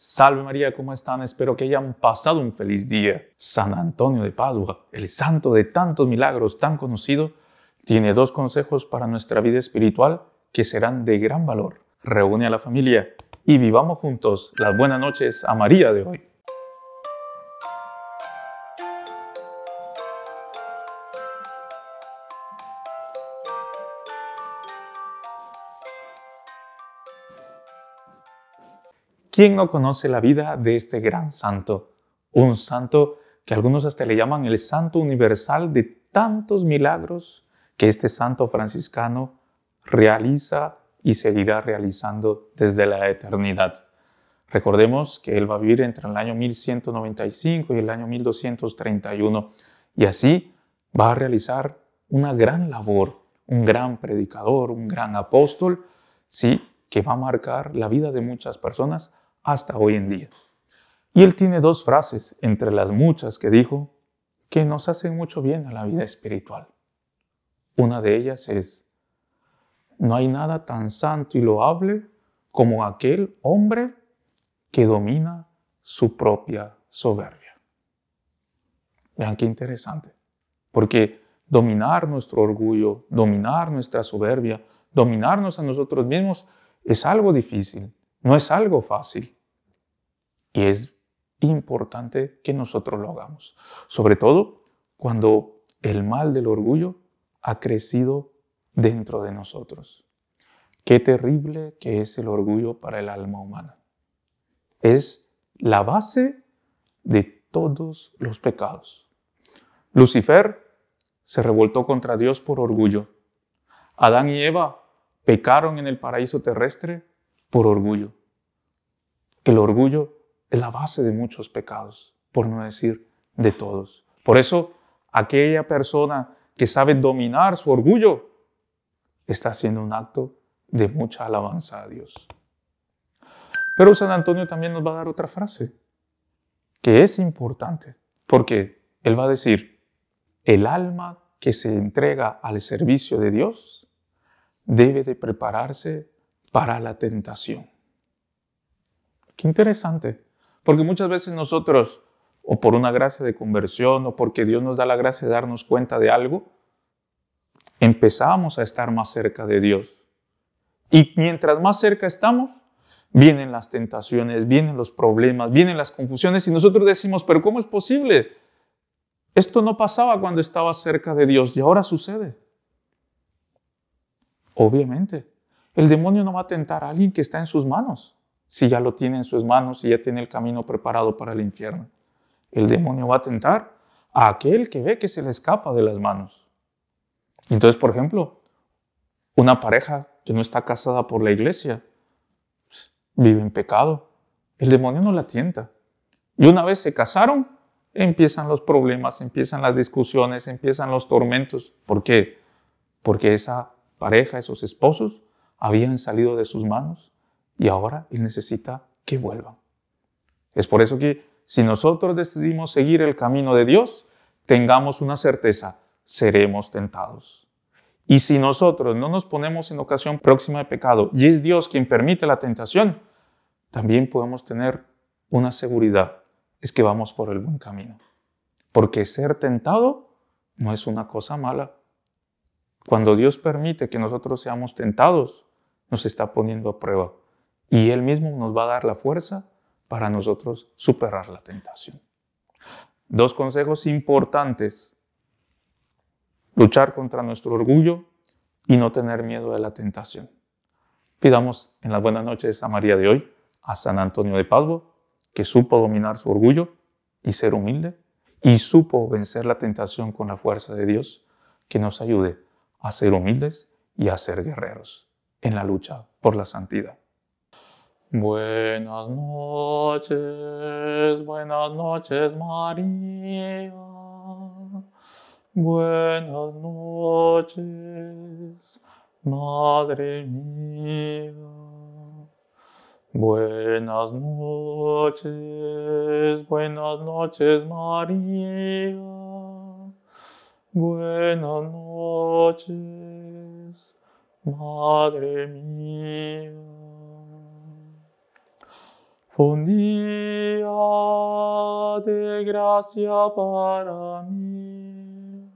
Salve María, ¿cómo están? Espero que hayan pasado un feliz día. San Antonio de Padua, el santo de tantos milagros tan conocido, tiene dos consejos para nuestra vida espiritual que serán de gran valor. Reúne a la familia y vivamos juntos las buenas noches a María de hoy. ¿Quién no conoce la vida de este gran santo? Un santo que algunos hasta le llaman el santo universal de tantos milagros que este santo franciscano realiza y seguirá realizando desde la eternidad. Recordemos que él va a vivir entre el año 1195 y el año 1231 y así va a realizar una gran labor, un gran predicador, un gran apóstol, sí, que va a marcar la vida de muchas personas hasta hoy en día. Y él tiene dos frases entre las muchas que dijo que nos hacen mucho bien a la vida espiritual. Una de ellas es, no hay nada tan santo y loable como aquel hombre que domina su propia soberbia. Vean qué interesante, porque dominar nuestro orgullo, dominar nuestra soberbia, dominarnos a nosotros mismos es algo difícil, no es algo fácil. Y es importante que nosotros lo hagamos, sobre todo cuando el mal del orgullo ha crecido dentro de nosotros. Qué terrible que es el orgullo para el alma humana. Es la base de todos los pecados. Lucifer se revoltó contra Dios por orgullo. Adán y Eva pecaron en el paraíso terrestre por orgullo. El orgullo es la base de muchos pecados, por no decir de todos. Por eso, aquella persona que sabe dominar su orgullo está haciendo un acto de mucha alabanza a Dios. Pero San Antonio también nos va a dar otra frase que es importante, porque él va a decir, el alma que se entrega al servicio de Dios debe de prepararse para la tentación. Qué interesante. Porque muchas veces nosotros, o por una gracia de conversión, o porque Dios nos da la gracia de darnos cuenta de algo, empezamos a estar más cerca de Dios. Y mientras más cerca estamos, vienen las tentaciones, vienen los problemas, vienen las confusiones y nosotros decimos, pero ¿cómo es posible? Esto no pasaba cuando estaba cerca de Dios y ahora sucede. Obviamente, el demonio no va a tentar a alguien que está en sus manos si ya lo tiene en sus manos, si ya tiene el camino preparado para el infierno. El demonio va a tentar a aquel que ve que se le escapa de las manos. Entonces, por ejemplo, una pareja que no está casada por la iglesia pues, vive en pecado. El demonio no la tienta. Y una vez se casaron, empiezan los problemas, empiezan las discusiones, empiezan los tormentos. ¿Por qué? Porque esa pareja, esos esposos, habían salido de sus manos y ahora Él necesita que vuelva. Es por eso que si nosotros decidimos seguir el camino de Dios, tengamos una certeza, seremos tentados. Y si nosotros no nos ponemos en ocasión próxima de pecado y es Dios quien permite la tentación, también podemos tener una seguridad, es que vamos por el buen camino. Porque ser tentado no es una cosa mala. Cuando Dios permite que nosotros seamos tentados, nos está poniendo a prueba y Él mismo nos va a dar la fuerza para nosotros superar la tentación. Dos consejos importantes. Luchar contra nuestro orgullo y no tener miedo de la tentación. Pidamos en la Buena Noche de a María de hoy, a San Antonio de Padua, que supo dominar su orgullo y ser humilde, y supo vencer la tentación con la fuerza de Dios, que nos ayude a ser humildes y a ser guerreros en la lucha por la santidad. Buenas noches, buenas noches María. Buenas noches, Madre mía. Buenas noches, buenas noches María. Buenas noches, Madre mía un día de gracia para mí,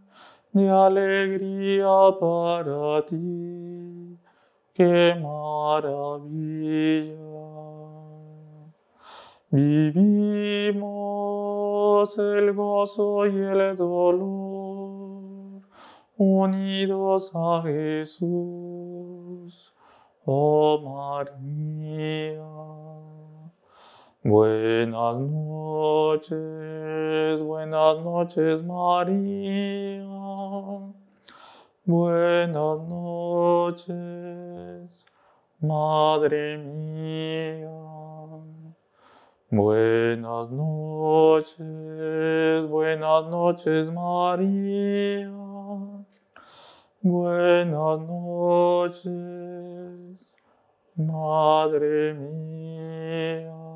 de alegría para ti. Qué maravilla. Vivimos el gozo y el dolor, unidos a Jesús. Oh María. Buenas noches, buenas noches María. Buenas noches, Madre mía. Buenas noches, buenas noches María. Buenas noches, Madre mía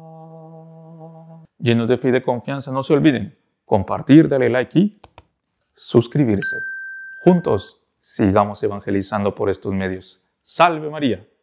llenos de fe y de confianza. No se olviden compartir, darle like y suscribirse. Juntos sigamos evangelizando por estos medios. Salve María.